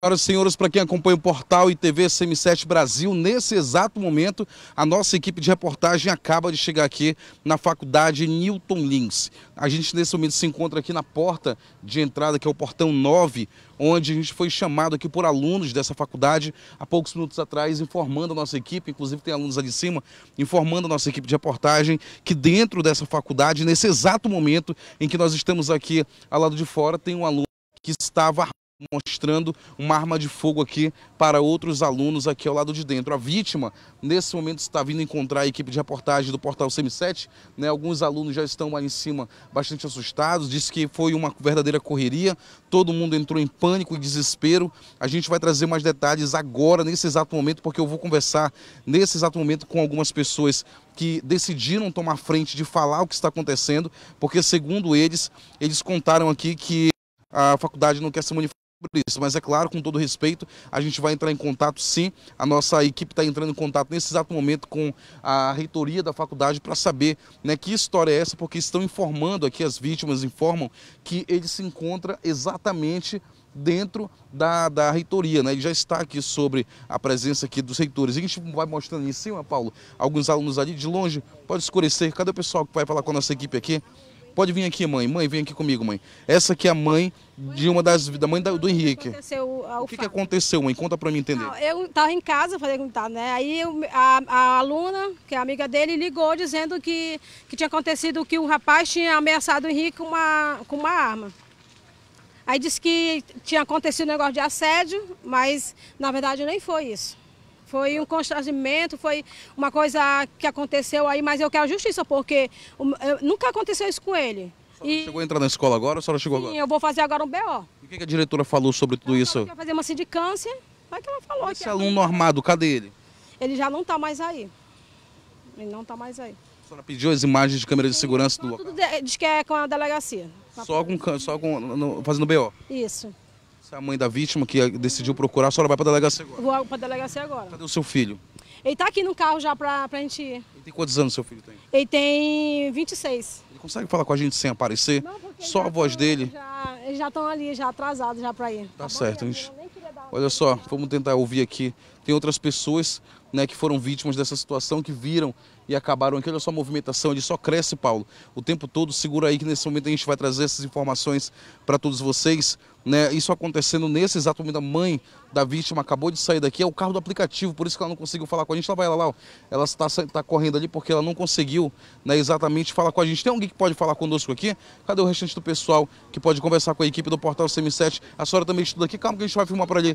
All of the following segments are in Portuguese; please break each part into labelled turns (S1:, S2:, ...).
S1: Senhoras e senhores, para quem acompanha o portal e TV CM7 Brasil, nesse exato momento, a nossa equipe de reportagem acaba de chegar aqui na Faculdade Newton Lins. A gente, nesse momento, se encontra aqui na porta de entrada, que é o portão 9, onde a gente foi chamado aqui por alunos dessa faculdade há poucos minutos atrás, informando a nossa equipe, inclusive tem alunos ali em cima, informando a nossa equipe de reportagem que dentro dessa faculdade, nesse exato momento em que nós estamos aqui ao lado de fora, tem um aluno que estava mostrando uma arma de fogo aqui para outros alunos aqui ao lado de dentro. A vítima, nesse momento, está vindo encontrar a equipe de reportagem do portal CM7. Né? Alguns alunos já estão lá em cima bastante assustados, disse que foi uma verdadeira correria, todo mundo entrou em pânico e desespero. A gente vai trazer mais detalhes agora, nesse exato momento, porque eu vou conversar nesse exato momento com algumas pessoas que decidiram tomar frente de falar o que está acontecendo, porque segundo eles, eles contaram aqui que a faculdade não quer se manifestar sobre isso, mas é claro, com todo respeito, a gente vai entrar em contato sim. A nossa equipe está entrando em contato nesse exato momento com a reitoria da faculdade para saber né, que história é essa, porque estão informando aqui, as vítimas informam que ele se encontra exatamente dentro da, da reitoria, né? Ele já está aqui sobre a presença aqui dos reitores. E a gente vai mostrando em cima, Paulo, alguns alunos ali de longe. Pode escurecer. Cadê o pessoal que vai falar com a nossa equipe aqui? Pode vir aqui, mãe. Mãe, vem aqui comigo, mãe. Essa aqui é a mãe de uma das da mãe do ah, Henrique. O que, que aconteceu, mãe? Conta para mim entender. Não, ah,
S2: eu estava em casa, falei com tá, né? Aí eu, a, a, aluna, que é amiga dele, ligou dizendo que, que tinha acontecido que o rapaz tinha ameaçado o Henrique com uma, com uma arma. Aí disse que tinha acontecido um negócio de assédio, mas na verdade nem foi isso. Foi um constrangimento, foi uma coisa que aconteceu aí, mas eu quero justiça, porque nunca aconteceu isso com ele. A senhora
S1: e... chegou a entrar na escola agora ou a senhora chegou Sim, agora?
S2: eu vou fazer agora um BO.
S1: E o que a diretora falou sobre tudo ela isso? Ela
S2: fazer uma sindicância, mas que ela falou. Esse que aluno
S1: armado, cadê ele?
S2: Ele já não está mais aí. Ele não está mais aí.
S1: A senhora pediu as imagens de câmera de segurança do local?
S2: Tudo diz que é com a delegacia. Só,
S1: com, só com, no, fazendo BO? Isso é a mãe da vítima que decidiu procurar, a senhora vai para a delegacia agora?
S2: Vou para a delegacia agora. Cadê o seu filho? Ele está aqui no carro já para a gente ir. Ele
S1: tem quantos anos seu filho tem?
S2: Ele tem 26.
S1: Ele consegue falar com a gente sem aparecer? Não, só a voz dele?
S2: Já, eles já estão ali, já atrasados já para ir.
S1: Tá, tá certo, gente. Olha só, vamos tentar ouvir aqui tem outras pessoas né, que foram vítimas dessa situação, que viram e acabaram aqui. Olha só a movimentação, ele só cresce, Paulo, o tempo todo. Segura aí que nesse momento a gente vai trazer essas informações para todos vocês. Né? Isso acontecendo nesse exato momento. A mãe da vítima acabou de sair daqui, é o carro do aplicativo, por isso que ela não conseguiu falar com a gente. Lá vai ela lá, ó. ela está tá correndo ali porque ela não conseguiu né, exatamente falar com a gente. Tem alguém que pode falar conosco aqui? Cadê o restante do pessoal que pode conversar com a equipe do Portal CM7? A senhora também estuda aqui? Calma que a gente vai filmar para ali.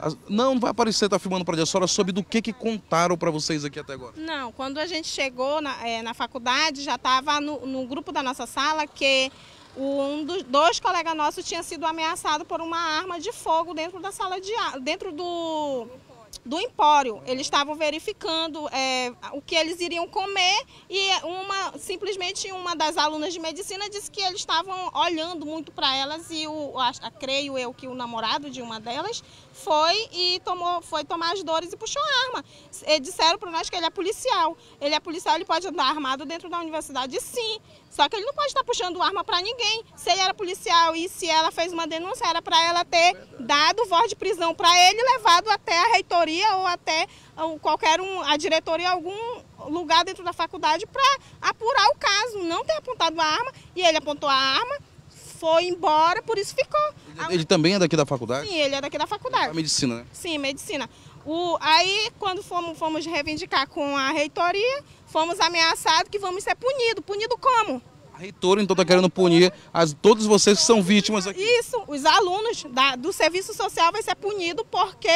S1: As... Não, não vai aparecer, tá filmando para a senhora soube do que que contaram para vocês aqui até agora?
S2: Não, quando a gente chegou na, é, na faculdade, já estava no, no, grupo da nossa sala que um dos dois colegas nossos tinha sido ameaçado por uma arma de fogo dentro da sala de dentro do do empório. Eles estavam verificando é, o que eles iriam comer e uma simplesmente uma das alunas de medicina disse que eles estavam olhando muito para elas e o, a, a, creio eu que o namorado de uma delas foi e tomou, foi tomar as dores e puxou a arma. E eh, disseram para nós que ele é policial. Ele é policial, ele pode andar armado dentro da universidade, sim. Só que ele não pode estar puxando arma para ninguém. Se ele era policial e se ela fez uma denúncia, era para ela ter dado voz de prisão para ele levado até a reitoria ou até qualquer um, a diretoria, algum lugar dentro da faculdade para apurar o caso, não ter apontado a arma e ele apontou a arma, foi embora, por isso ficou.
S1: Ele também é daqui da faculdade? Sim,
S2: ele é daqui da faculdade. É medicina, né? Sim, medicina. O, aí, quando fomos, fomos reivindicar com a reitoria, fomos ameaçados que vamos ser punidos. Punido como?
S1: A reitora então está querendo punir as, todos vocês que são vítimas aqui.
S2: Isso, os alunos da, do serviço social vai ser punido porque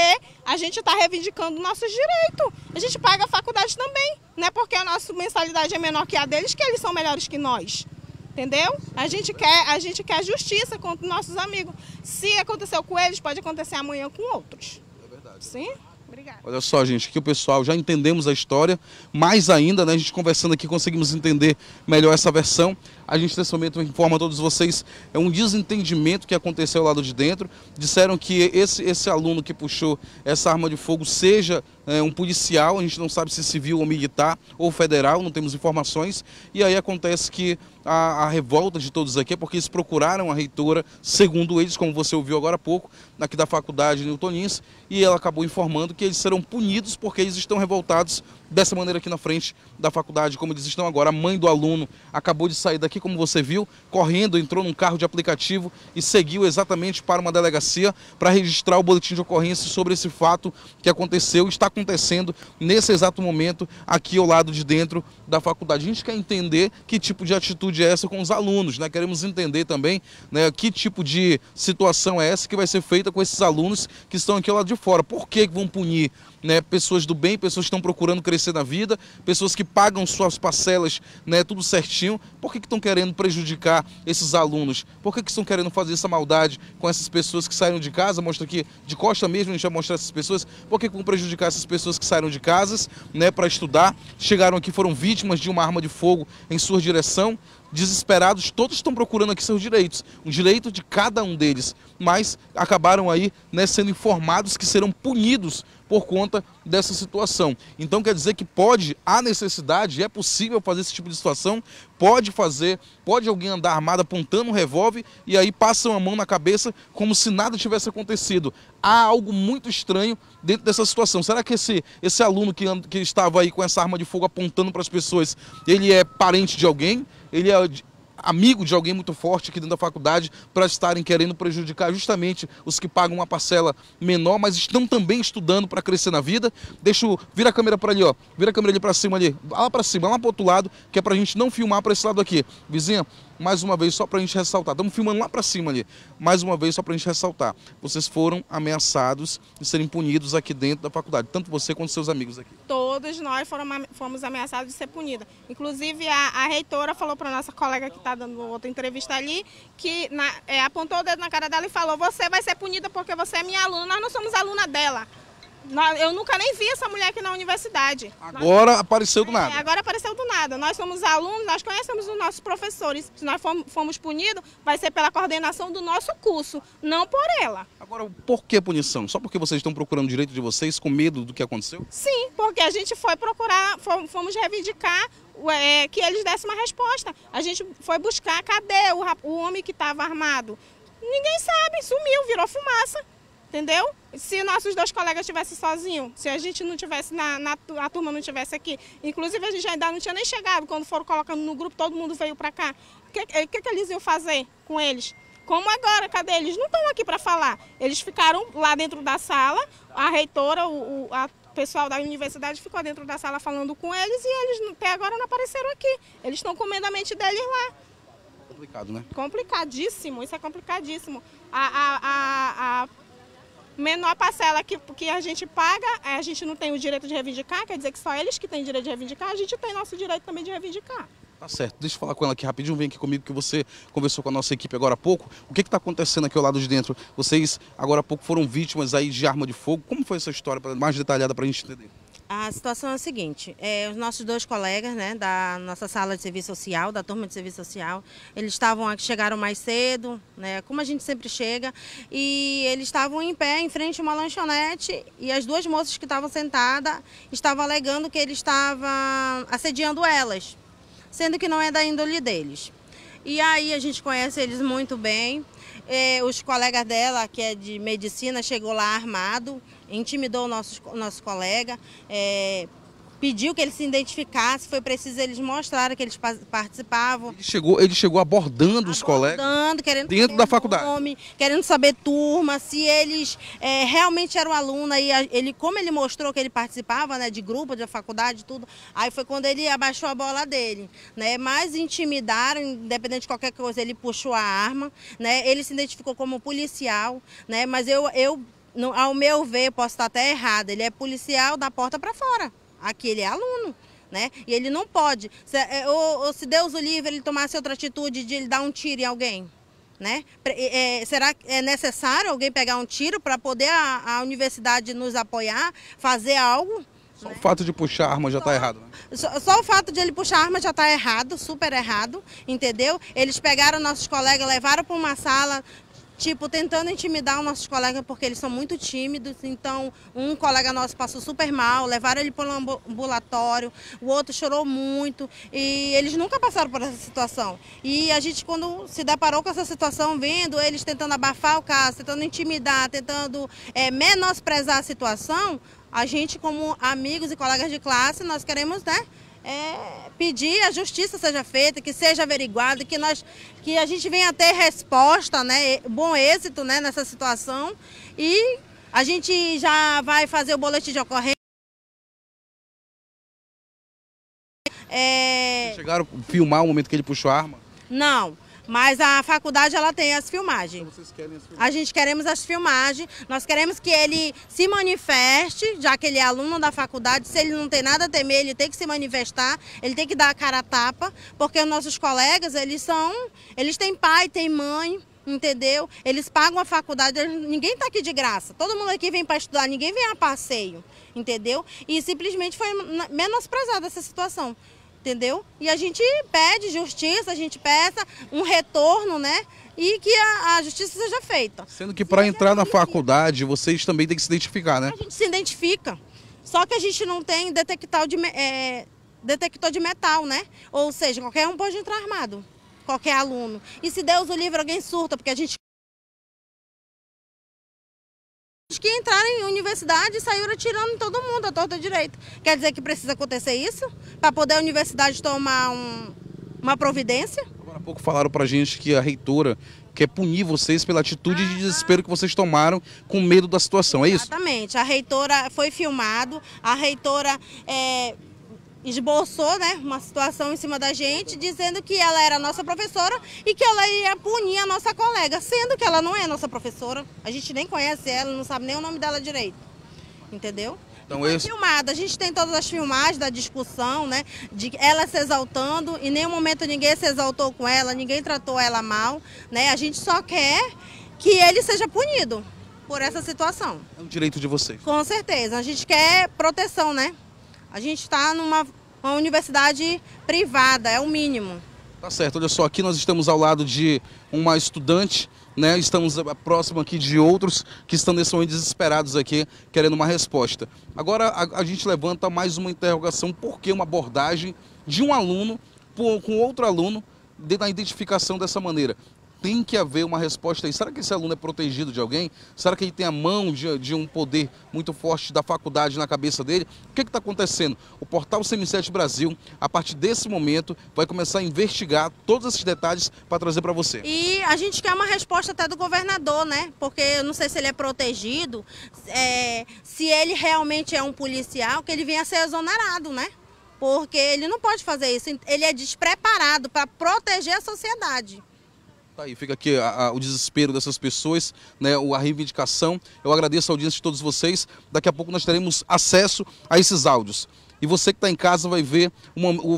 S2: a gente está reivindicando nossos direitos. A gente paga a faculdade também, não é porque a nossa mensalidade é menor que a deles que eles são melhores que nós. Entendeu? A gente quer, a gente quer justiça contra nossos amigos. Se aconteceu com eles, pode acontecer amanhã com outros. É verdade. Sim? Obrigada.
S1: Olha só, gente, aqui o pessoal já entendemos a história, mais ainda, né, a gente conversando aqui conseguimos entender melhor essa versão a gente nesse momento informa a todos vocês, é um desentendimento que aconteceu lá de dentro. Disseram que esse, esse aluno que puxou essa arma de fogo seja é, um policial, a gente não sabe se civil ou militar ou federal, não temos informações. E aí acontece que a, a revolta de todos aqui é porque eles procuraram a reitora, segundo eles, como você ouviu agora há pouco, aqui da faculdade Newtonins, e ela acabou informando que eles serão punidos porque eles estão revoltados dessa maneira aqui na frente da faculdade, como eles estão agora. A mãe do aluno acabou de sair daqui Assim como você viu, correndo, entrou num carro de aplicativo e seguiu exatamente para uma delegacia para registrar o boletim de ocorrência sobre esse fato que aconteceu, e está acontecendo nesse exato momento aqui ao lado de dentro da faculdade. A gente quer entender que tipo de atitude é essa com os alunos, né? Queremos entender também né, que tipo de situação é essa que vai ser feita com esses alunos que estão aqui ao lado de fora. Por que vão punir né, pessoas do bem, pessoas que estão procurando crescer na vida, pessoas que pagam suas parcelas né, tudo certinho. Por que, que estão querendo prejudicar esses alunos? Por que, que estão querendo fazer essa maldade com essas pessoas que saíram de casa? Mostra aqui de costa mesmo, a gente vai mostrar essas pessoas. Por que, vão prejudicar essas pessoas que saíram de casas né, para estudar? Chegaram aqui, foram vítimas de uma arma de fogo em sua direção desesperados, todos estão procurando aqui seus direitos, um direito de cada um deles, mas acabaram aí né, sendo informados que serão punidos por conta dessa situação. Então quer dizer que pode, há necessidade, é possível fazer esse tipo de situação, pode fazer, pode alguém andar armado apontando um revólver e aí passam a mão na cabeça como se nada tivesse acontecido. Há algo muito estranho dentro dessa situação. Será que esse, esse aluno que, que estava aí com essa arma de fogo apontando para as pessoas, ele é parente de alguém? Ele é amigo de alguém muito forte aqui dentro da faculdade para estarem querendo prejudicar justamente os que pagam uma parcela menor, mas estão também estudando para crescer na vida. Deixa eu... virar a câmera para ali, ó. Vira a câmera ali para cima ali. Lá para cima, lá para outro lado, que é para a gente não filmar para esse lado aqui. Vizinha, mais uma vez, só para a gente ressaltar, estamos filmando lá para cima ali, mais uma vez, só para a gente ressaltar, vocês foram ameaçados de serem punidos aqui dentro da faculdade, tanto você quanto seus amigos aqui.
S2: Todos nós foram, fomos ameaçados de ser punidos. Inclusive, a, a reitora falou para nossa colega que está dando outra entrevista ali, que na, é, apontou o dedo na cara dela e falou, você vai ser punida porque você é minha aluna, nós não somos aluna dela. Eu nunca nem vi essa mulher aqui na universidade.
S1: Agora nós... apareceu do é, nada. É,
S2: agora apareceu do nada. Nós somos alunos, nós conhecemos os nossos professores. Se nós formos punidos, vai ser pela coordenação do nosso curso, não por ela. Agora,
S1: por que punição? Só porque vocês estão procurando o direito de vocês com medo do que aconteceu?
S2: Sim, porque a gente foi procurar, fomos reivindicar é, que eles dessem uma resposta. A gente foi buscar, cadê o, o homem que estava armado? Ninguém sabe, sumiu, virou fumaça entendeu? Se nossos dois colegas estivessem sozinhos, se a gente não tivesse, na, na, a turma não tivesse aqui. Inclusive, a gente ainda não tinha nem chegado, quando foram colocando no grupo, todo mundo veio para cá. O que, eh, que, que eles iam fazer com eles? Como agora, cadê eles? Não estão aqui para falar. Eles ficaram lá dentro da sala, a reitora, o, o a pessoal da universidade ficou dentro da sala falando com eles e eles até agora não apareceram aqui. Eles estão comendo a mente deles lá. Complicado, né? Complicadíssimo, isso é complicadíssimo. A, a, a, a menor parcela que, que a gente paga, é, a gente não tem o direito de reivindicar, quer dizer que só eles que têm direito de reivindicar, a gente tem nosso direito também de reivindicar.
S1: Tá certo. Deixa eu falar com ela aqui rapidinho. Vem aqui comigo que você conversou com a nossa equipe agora há pouco. O que está acontecendo aqui ao lado de dentro? Vocês agora há pouco foram vítimas aí de arma de fogo. Como foi essa história mais detalhada para a gente entender?
S3: A situação é a seguinte, é, os nossos dois colegas né, da nossa sala de serviço social, da turma de serviço social, eles estavam chegaram mais cedo, né, como a gente sempre chega, e eles estavam em pé em frente a uma lanchonete e as duas moças que estavam sentadas estavam alegando que ele estava assediando elas, sendo que não é da índole deles. E aí a gente conhece eles muito bem, é, os colegas dela, que é de medicina, chegou lá armado, intimidou o nosso, nosso colega, é, pediu que ele se identificasse, foi preciso eles mostraram que eles participavam. Ele
S1: chegou, ele chegou abordando, abordando os colegas querendo dentro da faculdade,
S3: nome, querendo saber turma, se eles é, realmente eram aluno e ele como ele mostrou que ele participava, né, de grupo, de faculdade, tudo. Aí foi quando ele abaixou a bola dele, né? Mas intimidaram, independente de qualquer coisa, ele puxou a arma, né? Ele se identificou como policial, né? Mas eu eu ao meu ver, posso estar até errada, ele é policial da porta para fora. Aqui ele é aluno. Né? E ele não pode. Se, é, é, ou, ou, se Deus o livre, ele tomasse outra atitude de ele dar um tiro em alguém. Né? É, será que é necessário alguém pegar um tiro para poder a, a, universidade nos apoiar, fazer algo?
S1: Só né? o fato de puxar arma já está errado. Né?
S3: Só, só, o fato de ele puxar arma já está errado, super errado, entendeu? Eles pegaram nossos colegas, levaram para uma sala, tipo, tentando intimidar os nossos colegas, porque eles são muito tímidos. Então, um colega nosso passou super mal, levaram ele para o ambulatório, o outro chorou muito, e eles nunca passaram por essa situação. E a gente, quando se deparou com essa situação, vendo eles tentando abafar o caso, tentando intimidar, tentando é, menosprezar a situação, a gente, como amigos e colegas de classe, nós queremos, né? é, pedir a justiça seja feita, que seja averiguada que, nós, que a gente venha ter resposta, né, bom êxito né, nessa situação. E a gente já vai fazer o boletim de ocorrência. É...
S1: Chegaram a filmar o momento que ele puxou a arma?
S3: Não. Mas a faculdade ela tem as filmagens. Então vocês querem as filmagens? A gente queremos as filmagens. Nós queremos que ele se manifeste, já que ele é aluno da faculdade. Se ele não tem nada a temer, ele tem que se manifestar, ele tem que dar a cara a tapa, porque nossos colegas, eles são, eles têm pai, têm mãe, entendeu? Eles pagam a faculdade, ninguém está aqui de graça. Todo mundo aqui vem para estudar, ninguém vem a passeio, entendeu? E simplesmente foi menosprezada essa situação entendeu? E a gente pede justiça, a gente peça um retorno, né? E que a, a justiça seja feita.
S1: Sendo que para entrar na faculdade, vocês também têm que se identificar, né? A gente
S3: se identifica. Só que a gente não tem detector de, é, detector de metal, né? Ou seja, qualquer um pode entrar armado. Qualquer aluno. E se Deus o livre, alguém surta, porque a gente que entraram em universidade e saíram atirando todo mundo, à torta direita. Quer dizer que precisa acontecer isso para poder a universidade tomar um, uma providência? Agora
S1: há pouco falaram para gente que a reitora quer punir vocês pela atitude de desespero que vocês tomaram com medo da situação, é isso?
S3: Exatamente. A reitora foi filmado, a reitora... É esboçou né, uma situação em cima da gente, dizendo que ela era nossa professora e que ela ia punir a nossa colega, sendo que ela não é nossa professora, a gente nem conhece ela, não sabe nem o nome dela direito, entendeu? Então, esse... filmada, a gente tem todas as filmagens da discussão, né, de ela se exaltando, em nenhum momento ninguém se exaltou com ela, ninguém tratou ela mal, né, a gente só quer que ele seja punido por essa situação.
S1: É um direito de vocês.
S3: Com certeza, a gente quer proteção, né? A gente está numa universidade privada, é o mínimo.
S1: Tá certo, olha só, aqui nós estamos ao lado de uma estudante, né? Estamos próximo aqui de outros que estão nesse momento desesperados aqui, querendo uma resposta. Agora a, a gente levanta mais uma interrogação, por que uma abordagem de um aluno com outro aluno na identificação dessa maneira? tem que haver uma resposta aí. Será que esse aluno é protegido de alguém? Será que ele tem a mão de, de um poder muito forte da faculdade na cabeça dele? O que é está acontecendo? O portal CM7 Brasil, a partir desse momento, vai começar a investigar todos esses detalhes para trazer para você.
S3: E a gente quer uma resposta até do governador, né? Porque eu não sei se ele é protegido, é, se ele realmente é um policial, que ele venha a ser exonerado, né? Porque ele não pode fazer isso. Ele é despreparado para proteger a sociedade.
S1: Tá aí, fica aqui a, a, o desespero dessas pessoas, né, a reivindicação. Eu agradeço a audiência de todos vocês. Daqui a pouco nós teremos acesso a esses áudios. E você que está em casa vai ver,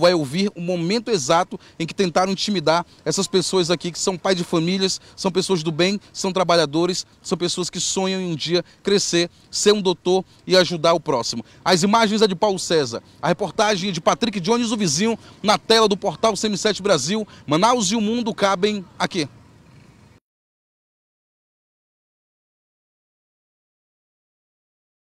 S1: vai ouvir o momento exato em que tentaram intimidar essas pessoas aqui que são pai de famílias, são pessoas do bem, são trabalhadores, são pessoas que sonham em um dia crescer, ser um doutor e ajudar o próximo. As imagens é de Paulo César, a reportagem é de Patrick Jones, o vizinho, na tela do portal CM7 Brasil. Manaus e o mundo cabem aqui.